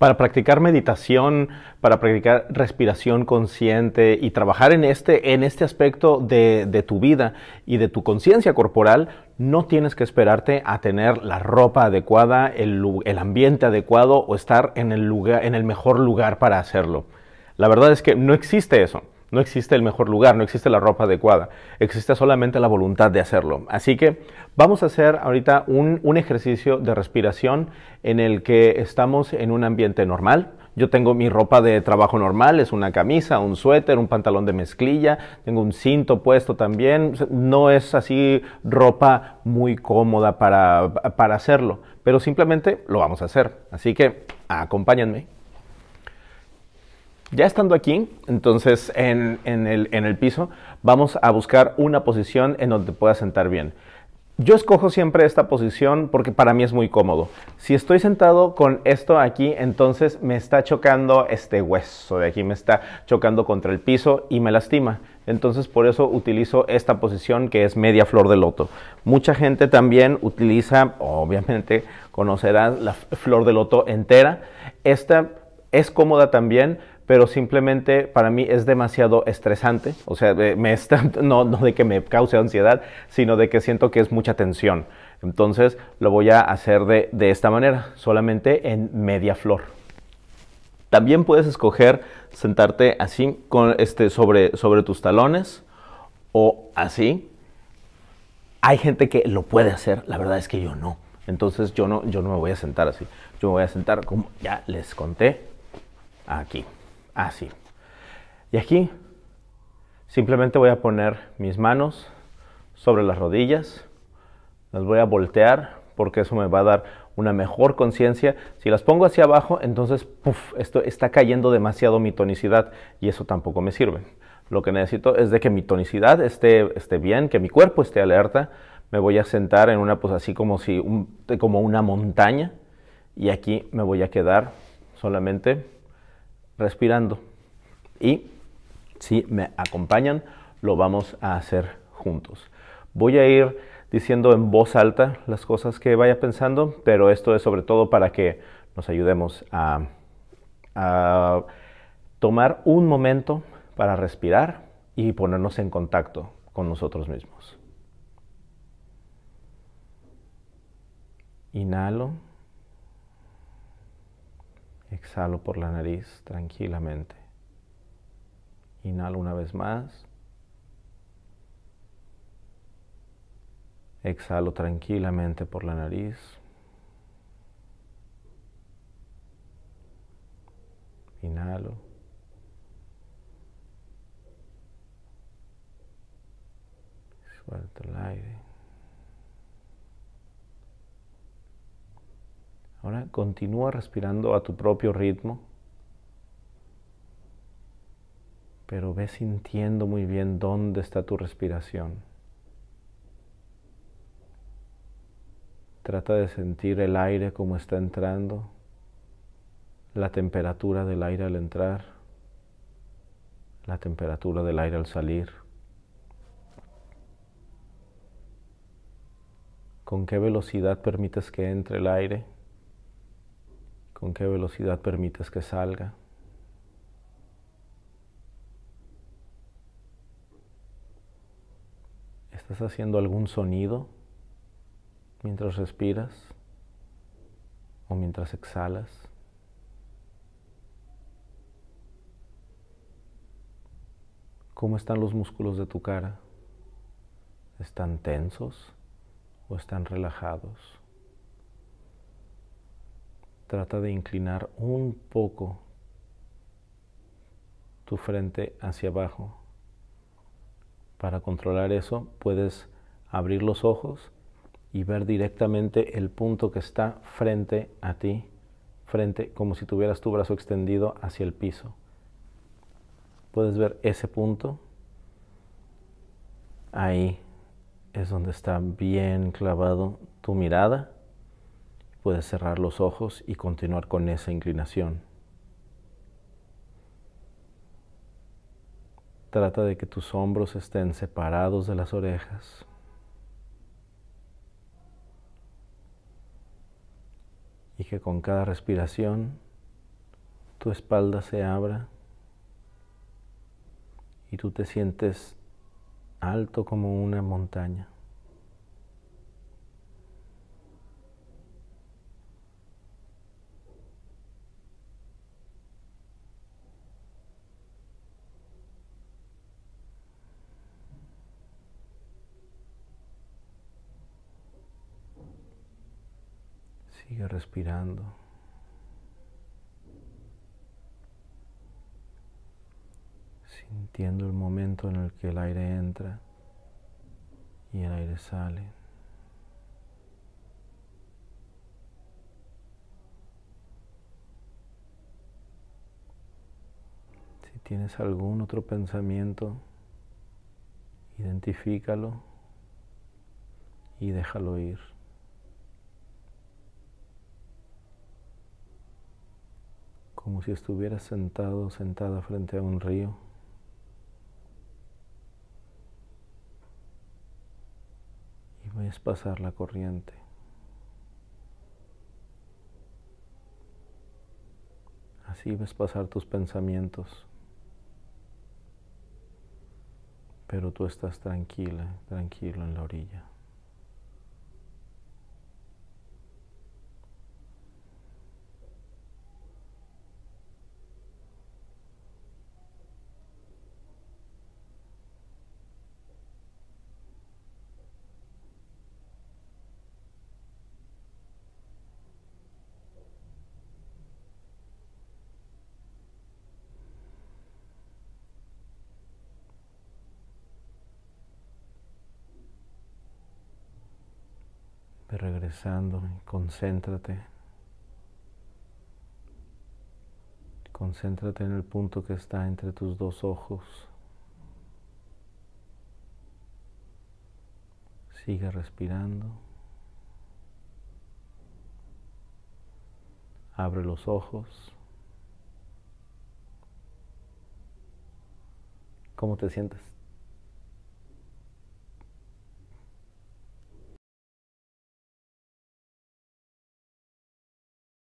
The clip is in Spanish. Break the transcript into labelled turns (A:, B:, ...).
A: Para practicar meditación, para practicar respiración consciente y trabajar en este, en este aspecto de, tu vida y de tu conciencia corporal, no tienes que esperarte a tener la ropa adecuada, el, el ambiente adecuado o estar en el, lugar, en el mejor lugar para hacerlo. La verdad es que no existe eso. No existe el mejor lugar, no existe la ropa adecuada, existe solamente la voluntad de hacerlo. Así que vamos a hacer ahorita un, ejercicio de respiración en el que estamos en un ambiente normal, yo tengo mi ropa de trabajo normal, es una camisa, un suéter, un pantalón de mezclilla, tengo un cinto puesto también. No es así ropa muy cómoda para, para hacerlo, pero simplemente lo vamos a hacer. Así que acompáñenme. Ya estando aquí, entonces en, el, piso, vamos a buscar una posición en donde pueda sentar bien. Yo escojo siempre esta posición porque para mí es muy cómodo. Si estoy sentado con esto aquí, entonces me está chocando este hueso de aquí, me está chocando contra el piso y me lastima. Entonces por eso utilizo esta posición que es media flor de loto. Mucha gente también utiliza, obviamente conocerás la flor de loto entera. Esta es cómoda también, pero simplemente para mí es demasiado estresante, o sea, me no, de que me cause ansiedad, sino de que siento que es mucha tensión. Entonces lo voy a hacer de, de esta manera, solamente en media flor. También puedes escoger sentarte así con, este, sobre, sobre tus talones o así. Hay gente que lo puede hacer, la verdad es que yo no. Entonces yo no, yo no me voy a sentar así. Yo me voy a sentar como ya les conté aquí así. Ah, y aquí simplemente voy a poner mis manos sobre las rodillas, las voy a voltear porque eso me va a dar una mejor conciencia. Si las pongo hacia abajo, entonces puff, esto está cayendo demasiado mi tonicidad y eso tampoco me sirve. Lo que necesito es de que mi tonicidad esté, bien, que mi cuerpo esté alerta. Me voy a sentar en una pues así como si como una montaña y aquí me voy a quedar solamente respirando. Y si me acompañan, lo vamos a hacer juntos. Voy a ir diciendo en voz alta las cosas que vaya pensando, pero esto es sobre todo para que nos ayudemos a, a tomar un momento para respirar y ponernos en contacto con nosotros mismos. Inhalo. Exhalo por la nariz tranquilamente. Inhalo una vez más. Exhalo tranquilamente por la nariz. Inhalo. Suelto el aire. Ahora continúa respirando a tu propio ritmo, pero ve sintiendo muy bien dónde está tu respiración. Trata de sentir el aire como está entrando, la temperatura del aire al entrar, la temperatura del aire al salir. ¿Con qué velocidad permites que entre el aire? con qué velocidad permites que salga. ¿Estás haciendo algún sonido mientras respiras o mientras exhalas? ¿Cómo están los músculos de tu cara? ¿Están tensos o están relajados? trata de inclinar un poco tu frente hacia abajo. Para controlar eso puedes abrir los ojos y ver directamente el punto que está frente a ti, frente como si tuvieras tu brazo extendido hacia el piso. Puedes ver ese punto. Ahí es donde está bien clavado tu mirada Puedes cerrar los ojos y continuar con esa inclinación. Trata de que tus hombros estén separados de las orejas. Y que con cada respiración tu espalda se abra y tú te sientes alto como una montaña. Sigue respirando. Sintiendo el momento en el que el aire entra y el aire sale. Si tienes algún otro pensamiento, identifícalo y déjalo ir. como si estuvieras sentado, sentada frente a un río. Y ves pasar la corriente. Así ves pasar tus pensamientos. Pero tú estás tranquila, tranquilo en la orilla. regresando, concéntrate. Concéntrate en el punto que está entre tus dos ojos. Sigue respirando. Abre los ojos. ¿Cómo te sientes?